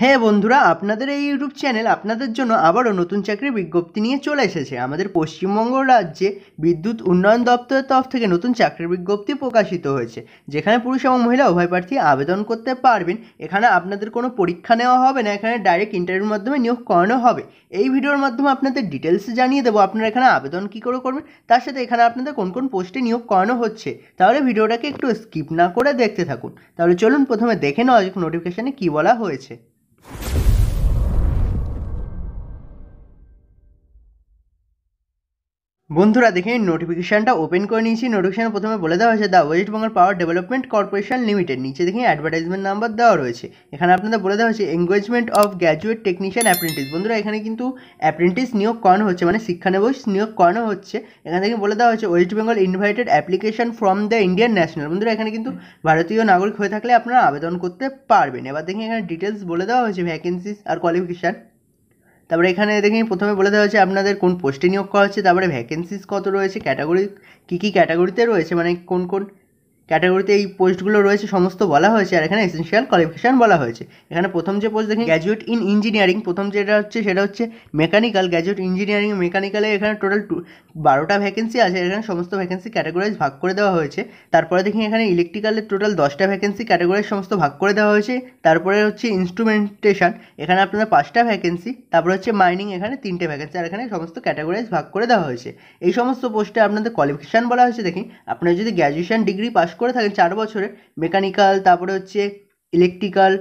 হ্যাঁ বন্ধুরা আপনাদের এই ইউটিউব চ্যানেল আপনাদের জন্য আবারও নতুন চাকরির বিজ্ঞপ্তি নিয়ে চলে এসেছে আমাদের পশ্চিমবঙ্গ রাজ্যে বিদ্যুৎ উন্নয়ন দপ্তরের তরফ থেকে নতুন চাকরির বিজ্ঞপ্তি প্রকাশিত হয়েছে যেখানে পুরুষ এবং মহিলা উভয় প্রার্থী আবেদন করতে পারবেন এখানে আপনাদের কোনো পরীক্ষা নেওয়া হবে না এখানে ডাইরেক্ট ইন্টারভিউর মাধ্যমে নিয়োগ করানো হবে এই ভিডিওর মাধ্যমে আপনাদের ডিটেলস জানিয়ে দেবো আপনারা এখানে আবেদন কী করে করবেন তার সাথে এখানে আপনাদের কোন কোন পোস্টে নিয়োগ করানো হচ্ছে তাহলে ভিডিওটাকে একটু স্কিপ না করে দেখতে থাকুন তাহলে চলুন প্রথমে দেখে নেওয়া নোটিফিকেশানে কী বলা হয়েছে বন্ধুরা দেখে নোটিফিকেশানটা ওপেন করে নিয়েছি নোটিফিকেশান প্রথমে বলে দেওয়া হয়েছে the West Bengal power development corporation limited নিচে দেখে অ্যাডভার্টাইজমেন্ট নাম্বার দেওয়া রয়েছে এখানে আপনাদের বলে দেওয়া হয়েছে engagement of graduate technician apprentice বন্ধুরা এখানে কিন্তু অ্যাপ্রেন্টিস নিয়োগ করানো হচ্ছে মানে শিক্ষানবিশ নিয়োগ করানো হচ্ছে এখানে দেখে বলে দেওয়া হয়েছে West Bengal invited application from the Indian national বন্ধুরা এখানে কিন্তু ভারতীয় নাগরিক হয়ে থাকলে আপনারা আবেদন করতে পারবেন এবার দেখে এখানে ডিটেলস বলে দেওয়া হয়েছে ভ্যাকেন্সিস আর কোয়ালিফিকেশান তারপরে এখানে দেখি প্রথমে বলে দেওয়া হয়েছে আপনাদের কোন পোস্টে নিয়োগ করা হচ্ছে তারপরে ভ্যাকেন্সিস কত রয়েছে ক্যাটাগরি কী কী ক্যাটাগরিতে রয়েছে মানে কোন কোন ক্যাটাগরিতে এই পোস্টগুলো রয়েছে সমস্ত বলা হয়েছে আর এখানে এসেন্সিয়াল কোয়ালিফিকেশান বলা হয়েছে এখানে প্রথম যে পোস্ট দেখি গ্র্যাজুয়েট ইন ইঞ্জিনিয়ারিং প্রথম যেটা হচ্ছে সেটা হচ্ছে মেকানিক্যাল গ্র্যাজুয়েট ইঞ্জিনিয়ারিং মেকানিক্যালে এখানে টোটাল টু বারোটা ভ্যাকেন্সি আছে এখানে সমস্ত ভ্যাকেন্সি ক্যাটাগরাইজ ভাগ করে দেওয়া হয়েছে তারপরে দেখি এখানে ইলেকট্রিক্যালের টোটাল দশটা ভ্যাকেন্সি ক্যাটাগরাইজ সমস্ত ভাগ করে দেওয়া হয়েছে তারপরে হচ্ছে ইনস্ট্রুমেন্টেশন এখানে আপনাদের পাঁচটা ভ্যাকেন্সি তারপরে হচ্ছে মাইনিং এখানে তিনটে ভ্যাকেন্সি আর এখানে সমস্ত ক্যাটাগরাইজ ভাগ করে দেওয়া হয়েছে এই সমস্ত পোস্টে আপনাদের কোয়ালিফিকেশান বলা হয়েছে দেখি আপনার যদি গ্র্যাজুয়েশন ডিগ্রি পাস করে থাকেন চার বছরে মেকানিক্যাল তারপরে হচ্ছে ইলেকট্রিক্যাল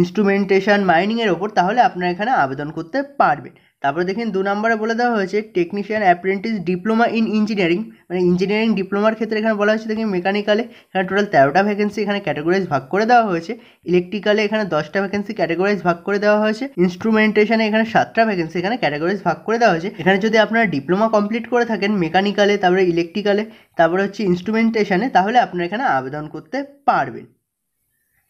ইনস্ট্রুমেন্টেশন মাইনিংয়ের ওপর তাহলে আপনারা এখানে আবেদন করতে পারবেন তারপরে দেখেন দু নম্বরে বলে দেওয়া হয়েছে technician apprentice diploma in engineering মানে ইঞ্জিনিয়ারিং ডিপ্লোমার ক্ষেত্রে এখানে বলা হয়েছে দেখেন মেকানিক্যালে এখানে টোটাল তেরোটা ভ্যাকেন্সি এখানে ক্যাটাগরিজ ভাগ করে দেওয়া হয়েছে ইলেকট্রিক্যালে এখানে দশটা ভ্যাকেন্সি ক্যাটাগরিজ ভাগ করে দেওয়া হয়েছে ইনস্ট্রুমেন্টেশনে এখানে সাতটা ভ্যাকেন্সি এখানে ক্যাটাগরিজ ভাগ করে দেওয়া হয়েছে এখানে যদি আপনারা ডিপ্লোমা কমপ্লিট করে থাকেন মেকানিক্যালে তারপরে ইলেকট্রিক্যালে তারপরে হচ্ছে ইনস্ট্রুমেন্টেশনে তাহলে আপনারা এখানে আবেদন করতে পারবেন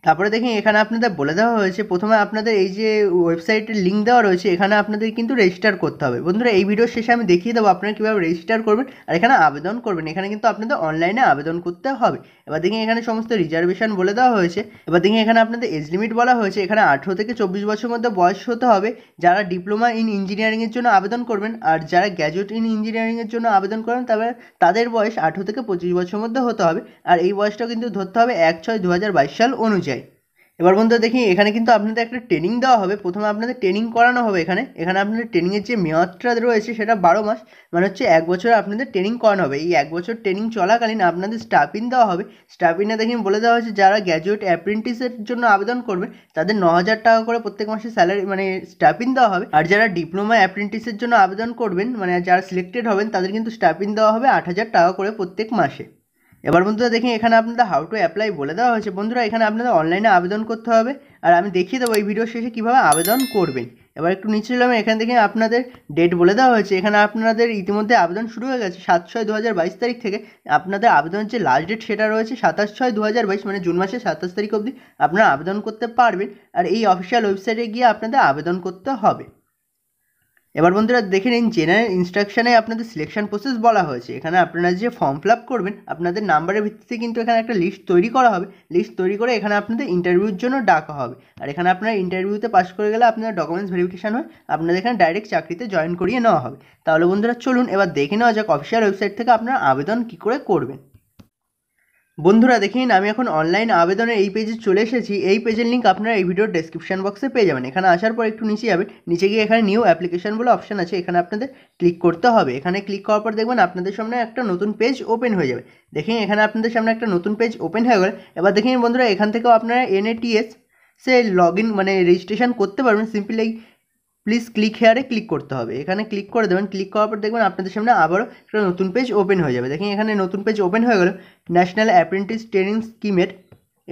তারপরে দেখি এখানে আপনাদের বলে দেওয়া হয়েছে প্রথমে আপনাদের এই যে ওয়েবসাইটের লিঙ্ক দেওয়া রয়েছে এখানে আপনাদের কিন্তু রেজিস্টার করতে হবে বন্ধুরা এই ভিডিওর শেষে আমি দেখিয়ে দেবো আপনারা কীভাবে রেজিস্টার করবেন আর এখানে আবেদন করবেন এখানে কিন্তু আপনাদের অনলাইনে আবেদন করতে হবে এবার দেখি এখানে সমস্ত রিজার্ভেশন বলে দেওয়া হয়েছে এবার দেখি এখানে আপনাদের এজ লিমিট বলা হয়েছে এখানে আঠেরো থেকে চব্বিশ বছর মধ্যে বয়স হতে হবে যারা ডিপ্লোমা ইন ইঞ্জিনিয়ারিংয়ের জন্য আবেদন করবেন আর যারা গ্র্যাজুয়েট ইন ইঞ্জিনিয়ারিংয়ের জন্য আবেদন করেন তবে তাদের বয়স আঠেরো থেকে পঁচিশ বছর মধ্যে হতে হবে আর এই বয়সটা কিন্তু ধরতে হবে এক ছয় দু সাল অনুযায়ী এবার বন্ধু দেখি এখানে কিন্তু আপনাদের একটা ট্রেনিং দেওয়া হবে প্রথমে আপনাদের ট্রেনিং করানো হবে এখানে এখানে আপনাদের ট্রেনিংয়ের যে মেয়াদটা রয়েছে সেটা বারো মাস মানে হচ্ছে এক বছর আপনাদের ট্রেনিং করানো হবে এই এক বছর ট্রেনিং চলাকালীন আপনাদের স্টাফিন দেওয়া হবে স্টাফিনে দেখি বলে দেওয়া হয়েছে যারা গ্র্যাজুয়েট অ্যাপ্রেন্টিসের জন্য আবেদন করবে তাদের ন হাজার টাকা করে প্রত্যেক মাসে স্যালারি মানে স্টাফিন দেওয়া হবে আর যারা ডিপ্লোমা অ্যাপ্রেন্টিসের জন্য আবেদন করবেন মানে যারা সিলেক্টেড হবেন তাদের কিন্তু স্টাফিন দেওয়া হবে আট হাজার টাকা করে প্রত্যেক মাসে এবার বন্ধুরা দেখি এখানে আপনাদের হাউ টু অ্যাপ্লাই বলে দেওয়া হয়েছে বন্ধুরা এখানে আপনাদের অনলাইনে আবেদন করতে হবে আর আমি দেখিয়ে দেবো এই ভিডিও শেষে কীভাবে আবেদন করবেন এবার একটু নিচে এলাম এখানে দেখি আপনাদের ডেট বলে দেওয়া হয়েছে এখানে আপনাদের ইতিমধ্যে আবেদন শুরু হয়ে গেছে সাত ছয় দু বাইশ তারিখ থেকে আপনাদের আবেদনের যে লাস্ট ডেট সেটা রয়েছে সাতাশ ছয় দু বাইশ মানে জুন মাসের সাতাশ তারিখ অবধি আপনারা আবেদন করতে পারবেন আর এই অফিসিয়াল ওয়েবসাইটে গিয়ে আপনাদের আবেদন করতে হবে এবার বন্ধুরা দেখে নিন জেনারেল ইনস্ট্রাকশানে আপনাদের সিলেকশন প্রসেস বলা হয়েছে এখানে আপনারা যে ফর্ম ফিল আপ করবেন আপনাদের নাম্বারের ভিত্তিতে কিন্তু এখানে একটা লিস্ট তৈরি করা হবে লিস্ট তৈরি করে এখানে আপনাদের ইন্টারভিউর জন্য ডাকা হবে আর এখানে আপনারা ইন্টারভিউতে পাস করে গেলে আপনার ডকুমেন্টস ভেরিফিকেশান হয় আপনাদের এখানে ডাইরেক্ট চাকরিতে জয়েন করিয়ে নেওয়া হবে তাহলে বন্ধুরা চলুন এবার দেখে নেওয়া যাক অফিসিয়াল ওয়েবসাইট থেকে আপনারা আবেদন কী করে করবেন বন্ধুরা দেখেন আমি এখন অনলাইন আবেদনের এই পেজে চলে এসেছি এই পেজের লিঙ্ক আপনারা এই ভিডিওর ডেসক্রিপশন বক্সে পেয়ে যাবেন এখানে আসার পর একটু নিচে যাবেন নিচে গিয়ে এখানে নিউ অ্যাপ্লিকেশন বলে অপশান আছে এখানে আপনাদের ক্লিক করতে হবে এখানে ক্লিক করার পর দেখবেন আপনাদের সামনে একটা নতুন পেজ ওপেন হয়ে যাবে দেখেন এখানে আপনাদের সামনে একটা নতুন পেজ ওপেন হয়ে গেলে এবার দেখেন বন্ধুরা এখান থেকেও আপনারা এনএটিএস সে লগ ইন মানে রেজিস্ট্রেশন করতে পারবেন সিম্পলি প্লিজ ক্লিক হেয়ারে ক্লিক করতে হবে এখানে ক্লিক করে দেবেন ক্লিক করার পর দেখবেন আপনাদের সামনে আবারও একটা নতুন পেজ ওপেন হয়ে যাবে দেখেন এখানে নতুন পেজ ওপেন হয়ে গেল ন্যাশনাল অ্যাপ্রেন্টিস ট্রেনিং স্কিমের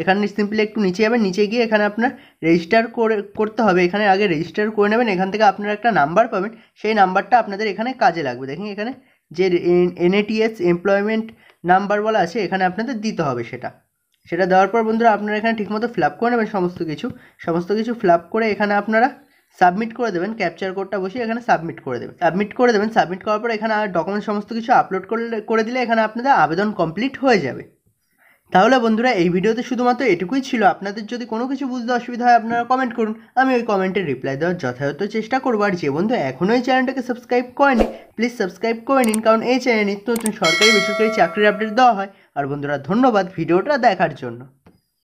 এখানে সিম্পলি একটু নিচে যাবেন নিচে গিয়ে এখানে আপনার রেজিস্টার করে করতে হবে এখানে আগে রেজিস্টার করে নেবেন এখান থেকে আপনারা একটা নাম্বার পাবেন সেই নাম্বারটা আপনাদের এখানে কাজে লাগবে দেখেন এখানে যে এনএটিএস এমপ্লয়মেন্ট নাম্বার বলা আছে এখানে আপনাদের দিতে হবে সেটা সেটা দেওয়ার পর বন্ধুরা আপনারা এখানে ঠিকমতো ফ্ল্যাপ করে নেবেন সমস্ত কিছু সমস্ত কিছু ফ্ল্যাপ করে এখানে আপনারা সাবমিট করে দেবেন ক্যাপচার কোডটা বসিয়ে এখানে সাবমিট করে দেবেন সাবমিট করে দেবেন সাবমিট করার পর এখানে আর ডকুমেন্ট সমস্ত কিছু আপলোড করলে করে দিলে এখানে আপনাদের আবেদন কমপ্লিট হয়ে যাবে তাহলে বন্ধুরা এই ভিডিওতে শুধুমাত্র এটুকুই ছিল আপনাদের যদি কোনো কিছু বুঝতে অসুবিধা হয় আপনারা কমেন্ট করুন আমি ওই কমেন্টে রিপ্লাই দেওয়ার যথাযথ চেষ্টা করবো আর যে বন্ধু এখনও এই চ্যানেলটাকে সাবস্ক্রাইব করেনি প্লিজ সাবস্ক্রাইব করে নিন কারণ এই চ্যানেলে নিত্য নতুন সরকারি বেসরকারি চাকরির আপডেট দেওয়া হয় আর বন্ধুরা ধন্যবাদ ভিডিওটা দেখার জন্য